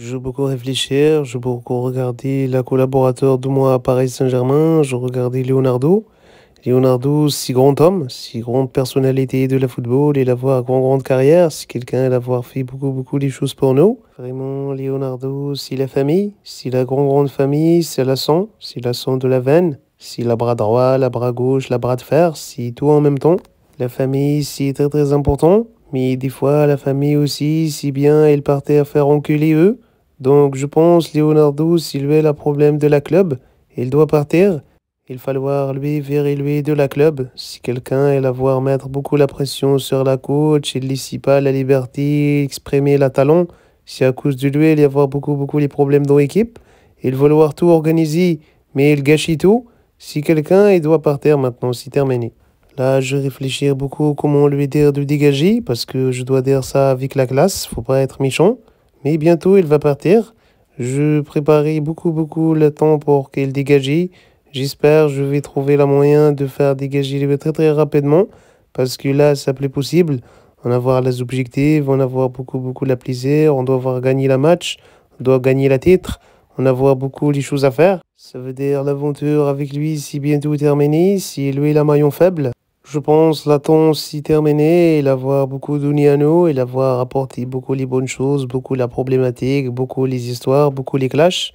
J'ai beaucoup réfléchir, j'ai beaucoup regardé la collaborateur de moi à Paris Saint-Germain, je regardais Leonardo. Leonardo, si grand homme, si grande personnalité de la football et l'avoir grande grande carrière, si quelqu'un l'avoir fait beaucoup beaucoup des choses pour nous. Vraiment, Leonardo, si la famille, si la grande grande famille, c'est la sang, si la sang de la veine, si la bras droit, la bras gauche, la bras de fer, si tout en même temps. La famille, c'est très très important, mais des fois la famille aussi, si bien elle partait à faire enculer eux. Donc je pense Leonardo s'il est le problème de la club, il doit partir. Il falloir lui virer lui de la club. Si quelqu'un est voir mettre beaucoup la pression sur la coach, il ne pas la liberté, exprimer la talon. Si à cause de lui il y avoir beaucoup beaucoup les problèmes dans l'équipe, il vouloir tout organiser, mais il gâchit tout. Si quelqu'un il doit partir maintenant, c'est terminé. Là, je réfléchir beaucoup comment lui dire de dégager, parce que je dois dire ça avec la classe, faut pas être méchant. Mais bientôt, il va partir. Je préparais beaucoup, beaucoup le temps pour qu'il dégage. J'espère je vais trouver la moyen de faire dégager les très, très rapidement. Parce que là, ça plaît possible. On a voir les objectifs, on a voir beaucoup, beaucoup la plaisir. On doit voir gagner la match, on doit gagner la titre. On a voir beaucoup les choses à faire. Ça veut dire l'aventure avec lui si bientôt terminée, si lui est la maillon faible je pense, la temps s'y terminée, il avoir beaucoup à nous, il l'avoir apporté beaucoup les bonnes choses, beaucoup la problématique, beaucoup les histoires, beaucoup les clashs.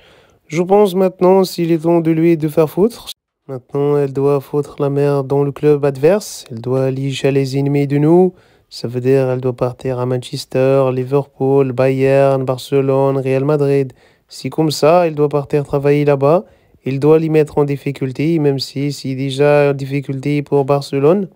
Je pense maintenant s'il est temps de lui de faire foutre. Maintenant, elle doit foutre la mer dans le club adverse, elle doit chez les ennemis de nous. Ça veut dire elle doit partir à Manchester, Liverpool, Bayern, Barcelone, Real Madrid. Si comme ça, elle doit partir travailler là-bas, il doit les mettre en difficulté, même si c'est déjà en difficulté pour Barcelone.